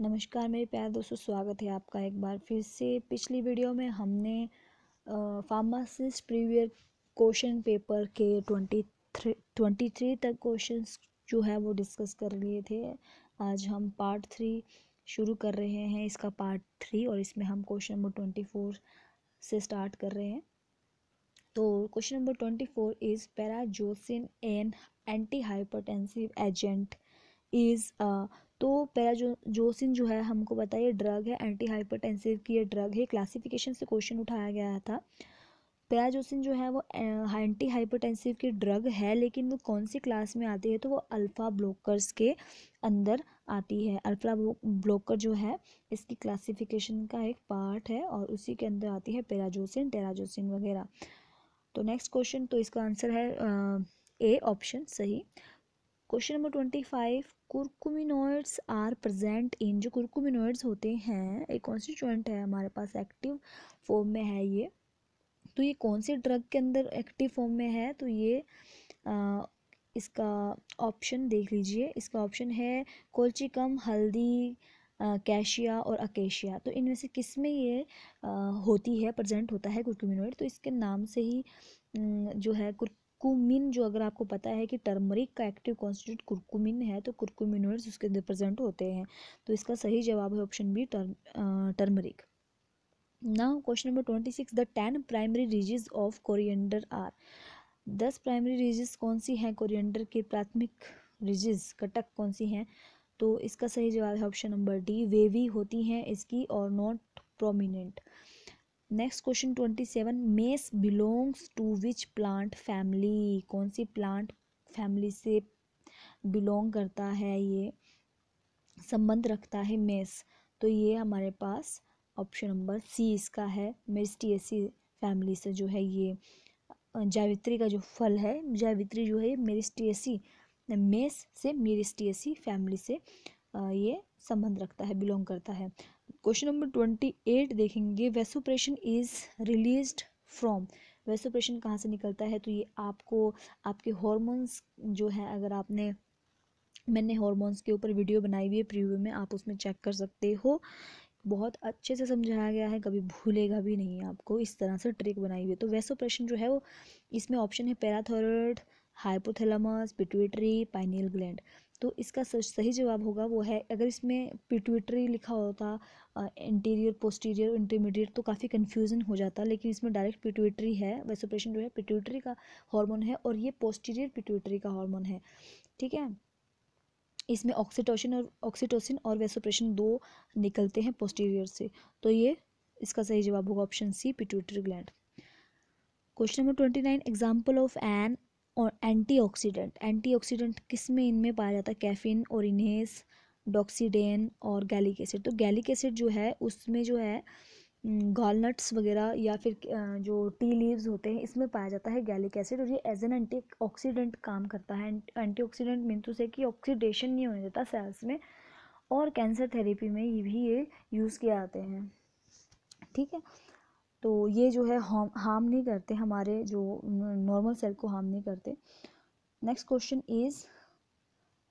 नमस्कार मेरे प्यार दोस्तों स्वागत है आपका एक बार फिर से पिछली वीडियो में हमने फार्मासिस्ट प्रीवियर क्वेश्चन पेपर के ट्वेंटी थ्री ट्वेंटी थ्री तक क्वेश्चन जो है वो डिस्कस कर लिए थे आज हम पार्ट थ्री शुरू कर रहे हैं इसका पार्ट थ्री और इसमें हम क्वेश्चन नंबर ट्वेंटी फोर से स्टार्ट कर रहे हैं तो question number twenty four is prazosin an anti hypertensive agent is uh, तो पैराजोसिन जो है हमको पता है ये ड्रग है एंटी हाइपरटेंसिव की ये ड्रग है क्लासिफिकेशन से क्वेश्चन उठाया गया था पैराजोसिन जो है वो एंटी हाइपरटेंसिव की ड्रग है लेकिन वो कौन सी क्लास में आती है तो वो अल्फ़ा ब्लॉकर्स के अंदर आती है अल्फ़ा ब्लॉकर जो है इसकी क्लासिफिकेशन का एक पार्ट है और उसी के अंदर आती है पैराजोसिन टेराजोसिन वगैरह तो नेक्स्ट क्वेश्चन तो इसका आंसर है ए ऑप्शन सही question number twenty five curcuminoids are present in जो कुरकुमिनोइड्स होते हैं एक कॉन्स्टिट्यूएंट है हमारे पास एक्टिव फॉर्म में है ये तो ये कौन से ड्रग के अंदर एक्टिव फॉर्म में है तो ये आ, इसका ऑप्शन देख लीजिए इसका ऑप्शन है कोलचिकम हल्दी कैशिया और अकेशिया तो इनमें से किस में ये आ, होती है प्रेजेंट होता है कुरकुमिनोइड तो इसके नाम से ही जो है कुर कुरकुमिन जो अगर आपको पता है कि टर्मरिक का एक्टिव कॉन्स्टिट्यूट कुरकुमिन है तो कुरकुमिनोइड्स उसके रिप्रेजेंट होते हैं तो इसका सही जवाब है option B turmeric now question number twenty six the ten primary disease of coriander are दस प्राइमरी डिजीज कौन सी हैं कोरिएंडर के प्राथमिक डिजीज कटक कौन सी हैं तो इसका सही जवाब है ऑप्शन नंबर डी वेवी होती हैं इसकी और not prominent next question twenty seven mace belongs to which plant family कौन सी प्लांट फैमिली से बिलोंग करता है ये संबंध रखता है मेस तो ये हमारे पास ऑप्शन नंबर सी इसका है मेरिस्टियसी फैमिली से जो है ये जावित्री का जो फल है जावित्री जो है मेरिस्टियसी मेस से मेरिस्टियसी फैमिली से ये संबंध रखता है बिलोंग करता है क्वेश्चन नंबर ट्वेंटी एट देखेंगे vasopressin is release from vasopressin कहाँ से निकलता है तो ये आपको आपके हॉर्मोन्स जो है अगर आपने मैंने हॉर्मोन्स के ऊपर वीडियो बनाई हुई है प्रीव्यू में आप उसमें चेक कर सकते हो बहुत अच्छे से समझाया गया है कभी भूलेगा भी नहीं आपको इस तरह से ट्रिक बनाई हुई है तो वेसोप्रेशन जो है वो इसमें ऑप्शन है parathyroid hypothalamus pituitary pineal gland तो इसका सही जवाब होगा वो है अगर इसमें पिट्यूटरी लिखा होता इंटीरियर पोस्टीरियर इंटरमीडिएट तो काफ़ी कन्फ्यूज़न हो जाता लेकिन इसमें डायरेक्ट पिट्यूटरी है वेसोप्रेशन जो है पिट्यूटरी का हार्मोन है और ये पोस्टीरियर पिट्यूटरी का हार्मोन है ठीक है इसमें ऑक्सीटोसिन और ऑक्सीटोसिन और वेसोप्रेशन दो निकलते हैं पोस्टीरियर से तो ये इसका सही जवाब होगा option C pituitary gland question number twenty nine example of an और एंटीऑक्सीडेंट एंटीऑक्सीडेंट किस में इनमें पाया जाता है कैफिन और इनहेस डॉक्सीडेन और गैलिक एसिड तो गैलिक एसिड जो है उसमें जो है गॉलनट्स वगैरह या फिर जो टी लीव्स होते हैं इसमें पाया जाता है गैलिक एसिड और ये एज एन एंटी ऑक्सीडेंट काम करता है एंटी ऑक्सीडेंट मीन तो से कि ऑक्सीडेशन नहीं होने देता सेल्स में और कैंसर थेरेपी में ये भी ये यूज़ किए जाते हैं ठीक है तो ये जो है हार्म हार्म नहीं करते हमारे जो नॉर्मल सेल को हार्म नहीं करते next question is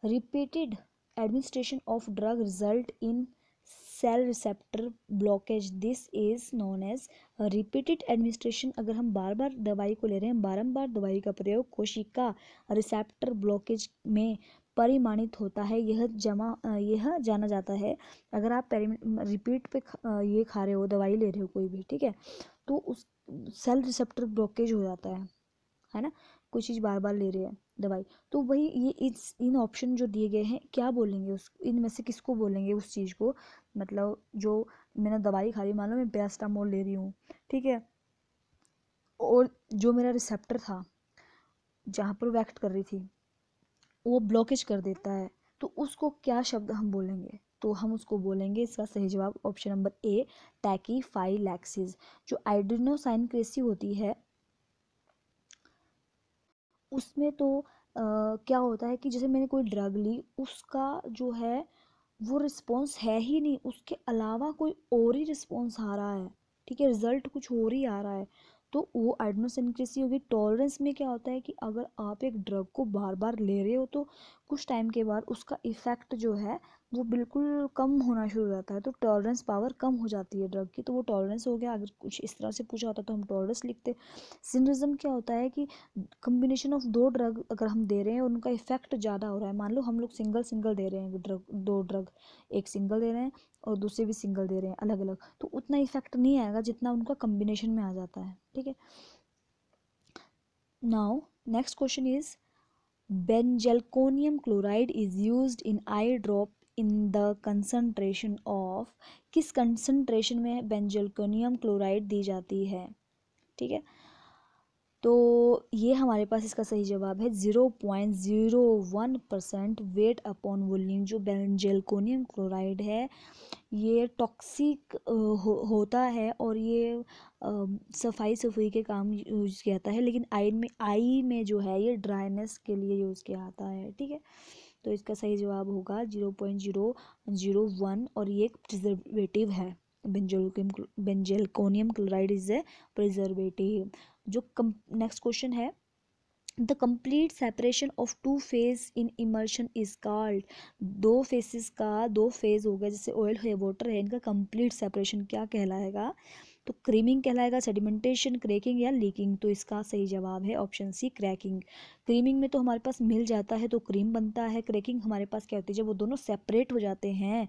repeated administration of drug result in cell receptor blockage this is known as repeated administration अगर हम बार बार दवाई को ले रहे हैं बारम्बार दवाई का प्रयोग कोशिका रिसेप्टर ब्लॉकेज में परिमाणित होता है यह जमा यह जाना जाता है अगर आप रिपीट पे ये खा रहे हो दवाई ले रहे हो कोई भी ठीक है तो उस सेल रिसेप्टर ब्लॉकेज हो जाता है है ना कोई चीज़ बार बार ले रहे हैं दवाई तो वही ये इस इन ऑप्शन जो दिए गए हैं क्या बोलेंगे उस इनमें से किसको बोलेंगे उस चीज़ को मतलब जो मैंने दवाई खा रही मान लो मैं पेरास्टामोल ले रही हूँ ठीक है और जो मेरा रिसेप्टर था जहाँ पर वो एक्ट कर रही थी वो ब्लॉकेज कर देता है तो उसको क्या शब्द हम बोलेंगे तो हम उसको बोलेंगे इसका सही जवाब ऑप्शन नंबर ए टैकीफाइलैक्सिस जो आइडिनोसाइन क्रेसी होती है उसमें तो आ, क्या होता है कि जैसे मैंने कोई ड्रग ली उसका जो है वो रिस्पॉन्स है ही नहीं उसके अलावा कोई और ही रिस्पॉन्स आ रहा है ठीक है रिजल्ट कुछ और ही आ रहा है तो वो एडनोसेंट्रेसी होगी टॉलरेंस में क्या होता है कि अगर आप एक ड्रग को बार बार ले रहे हो तो कुछ टाइम के बाद उसका इफ़ेक्ट जो है वो बिल्कुल कम होना शुरू हो जाता है तो टॉलरेंस पावर कम हो जाती है ड्रग की तो वो टॉलरेंस हो गया अगर कुछ इस तरह से पूछा होता तो हम टॉलरेंस लिखते सिनरिज्म क्या होता है कि कम्बिनेशन ऑफ दो ड्रग अगर हम दे रहे हैं और उनका इफेक्ट ज़्यादा हो रहा है मान लो हम लोग सिंगल सिंगल दे रहे हैं ड्रग दो ड्रग एक सिंगल दे रहे हैं और दूसरे भी सिंगल दे रहे हैं अलग अलग तो उतना इफेक्ट नहीं आएगा जितना उनका कम्बिनेशन में आ जाता है ठीक है now next question is benzalkonium chloride is use in eye drop in the concentration of किस कंसनट्रेशन में बेंजेलकोनियम क्लोराइड दी जाती है ठीक है तो ये हमारे पास इसका सही जवाब है zero point zero one percent weight upon volume जो बेंजेलकोनियम क्लोराइड है ये टॉक्सिक हो, होता है और ये सफाई सफाई के काम यूज किया जाता है लेकिन आई में आई में जो है ये ड्राइनेस के लिए यूज़ किया जाता है ठीक है तो इसका सही जवाब होगा zero point zero zero one और ये एक प्रिजर्वेटिव है benzalkonium chloride is a preservative जो नेक्स्ट क्वेश्चन है the complete separation of two phase in immersion is called दो फेसिस का दो फेज हो गया जैसे ऑयल है वाटर है इनका कम्प्लीट सेपरेशन क्या कहलाएगा तो क्रीमिंग कहलाएगा सेडिमेंटेशन क्रैकिंग या लीकिंग तो इसका सही जवाब है ऑप्शन सी क्रैकिंग क्रीमिंग में तो हमारे पास मिल जाता है तो क्रीम बनता है क्रैकिंग हमारे पास क्या होती है जब वो दोनों सेपरेट हो जाते हैं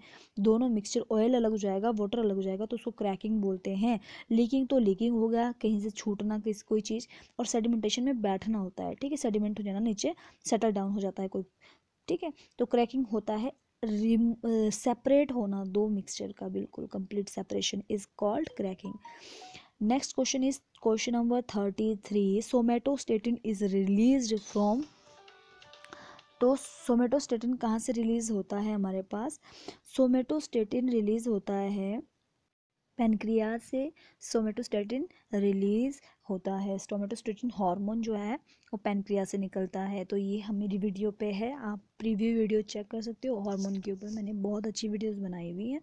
दोनों मिक्सचर ऑयल अलग हो जाएगा वाटर अलग हो जाएगा तो उसको क्रैकिंग बोलते हैं लीकिंग तो लीकिंग हो गया कहीं से छूटना किसी कोई चीज़ और सेडिमेंटेशन में बैठना होता है ठीक है सेडिमेंट हो जाना नीचे सेटल डाउन हो जाता है कोई ठीक है तो क्रैकिंग होता है सेपरेट होना दो मिक्सचर का बिल्कुल complete separation is called cracking next question is question number thirty three somatostatin is release from तो सोमेटोस्टेटिन कहाँ से रिलीज़ होता है हमारे पास सोमेटोस्टेटिन रिलीज़ होता है पेनक्रिया से सोमेटोस्टेटिन रिलीज़ होता है स्टोमेटोस्टेटिन हार्मोन जो है वो पेनक्रिया से निकलता है तो ये हमारी वीडियो पे है आप प्रीव्यू वीडियो चेक कर सकते हो हार्मोन के ऊपर मैंने बहुत अच्छी वीडियोस बनाई हुई हैं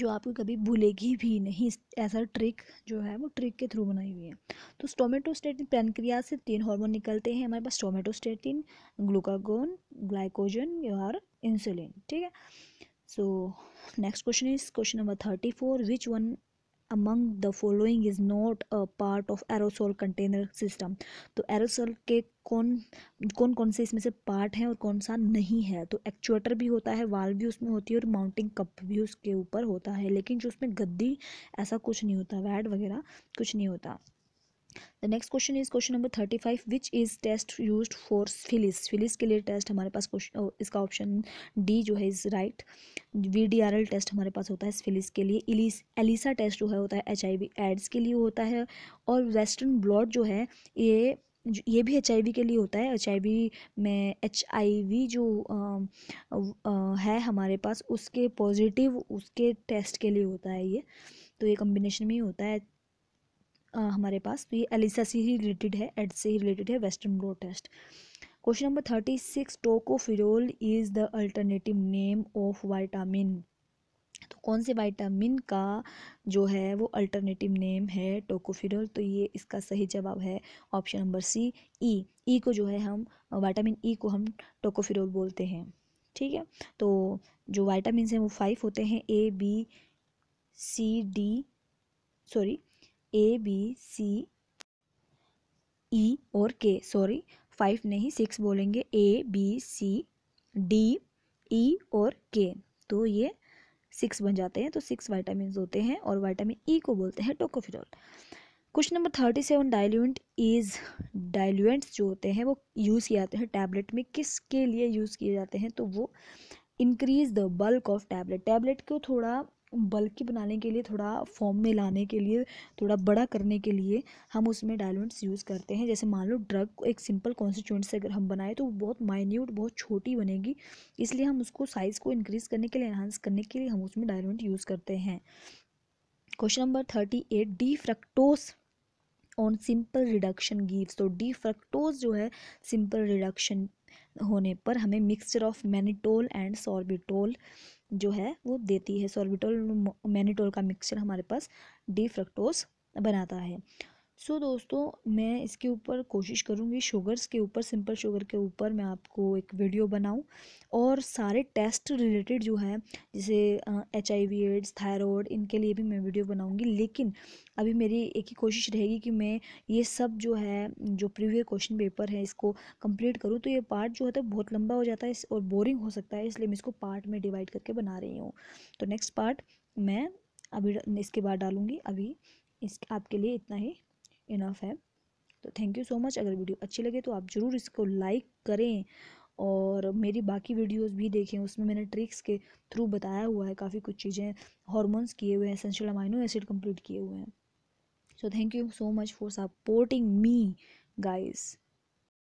जो आपको कभी भूलेगी भी नहीं ऐसा ट्रिक जो है वो ट्रिक के थ्रू बनाई हुई है तो स्टोमेटोस्टेटिन पेनक्रिया से तीन हार्मोन निकलते हैं हमारे पास स्टोमेटोस्टेटिन ग्लूकागोन ग्लाइकोजन और इंसुलिन ठीक है so next question is question number thirty four which one among the following is not a part of aerosol container system तो एरोसोल के कौन कौन कौन से इसमें से पार्ट हैं और कौन सा नहीं है तो एक्चुएटर भी होता है वाल भी उसमें होती है और माउंटिंग कप भी उसके ऊपर होता है लेकिन जो उसमें गद्दी ऐसा कुछ नहीं होता वैड वगैरह कुछ नहीं होता the next question is question number thirty five which is test use for syphilis syphilis के लिए टेस्ट हमारे पास क्वेश्चन इसका ऑप्शन डी जो है is right V D R L test हमारे पास होता है फिलिस के लिए एलिसा टेस्ट जो है होता है एच आई वी एड्स के लिए होता है और वेस्टर्न ब्लॉड जो है ये ये भी एच आई वी के लिए होता है एच आई वी में एच जो आ, आ, है हमारे पास उसके पॉजिटिव उसके टेस्ट के लिए होता है ये तो ये कम्बिनेशन में ही होता है हमारे पास तो ये एलिसा से ही रिलेटेड है एड से ही रिलेटेड है western blot test question number thirty six tocopherol is the alternative name of vitamin तो कौन से वाइटामिन का जो है वो अल्टरनेटिव नेम है टोकोफिरोल तो ये इसका सही जवाब है ऑप्शन नंबर सी ई ई को जो है हम वाइटामिन ई e को हम टोकोफिरोल बोलते हैं ठीक है तो जो वाइटामिन हैं वो फाइव होते हैं A B C D sorry A B C E और के सॉरी फाइव नहीं सिक्स बोलेंगे ए बी सी डी ई और के तो ये सिक्स बन जाते हैं तो सिक्स वाइटामिन होते हैं और वाइटामिन ई e को बोलते हैं tocopherol question number thirty seven diluent is diluents जो होते हैं वो यूज़ किए जाते हैं टैबलेट में किसके लिए यूज़ किए जाते हैं तो वो increase the bulk of tablet tablet को थोड़ा बल्कि बनाने के लिए थोड़ा फॉर्म में लाने के लिए थोड़ा बड़ा करने के लिए हम उसमें डायलूंट्स यूज़ करते हैं जैसे मान लो ड्रग को एक सिंपल कॉन्स्टिट्यूंट से अगर हम बनाए तो वो बहुत माइन्यूट बहुत छोटी बनेगी इसलिए हम उसको साइज़ को इंक्रीज़ करने के लिए एनहांस करने के लिए हम उसमें डायलूंट यूज़ करते हैं question number thirty eight D fructose on simple reduction gives तो डी फ्रक्टोज जो है सिंपल रिडक्शन होने पर हमें mixture of mannitol and sorbitol जो है वो देती है सॉर्बिटोल मैनिटोल का मिक्सचर हमारे पास डी फ्रक्टोस बनाता है सो so, दोस्तों मैं इसके ऊपर कोशिश करूँगी शुगर्स के ऊपर सिंपल शुगर के ऊपर मैं आपको एक वीडियो बनाऊँ और सारे टेस्ट रिलेटेड जो है जैसे H I V AIDS thyroid इनके लिए भी मैं वीडियो बनाऊँगी लेकिन अभी मेरी एक ही कोशिश रहेगी कि मैं ये सब जो है जो प्रीवियर क्वेश्चन पेपर है इसको कंप्लीट करूँ तो ये पार्ट जो होता है बहुत लंबा हो जाता है और बोरिंग हो सकता है इसलिए मैं इसको पार्ट में डिवाइड करके बना रही हूँ तो नेक्स्ट पार्ट मैं अभी इसके बाद डालूँगी अभी इस आपके लिए इतना ही इनफ है तो थैंक यू सो मच अगर वीडियो अच्छी लगे तो आप ज़रूर इसको लाइक करें और मेरी बाकी वीडियोस भी देखें उसमें मैंने ट्रिक्स के थ्रू बताया हुआ है काफ़ी कुछ चीज़ें हॉर्मोन्स किए हुए हैं एसेंशियल अमाइनो एसिड कंप्लीट किए हुए हैं so thank you so much for supporting me guys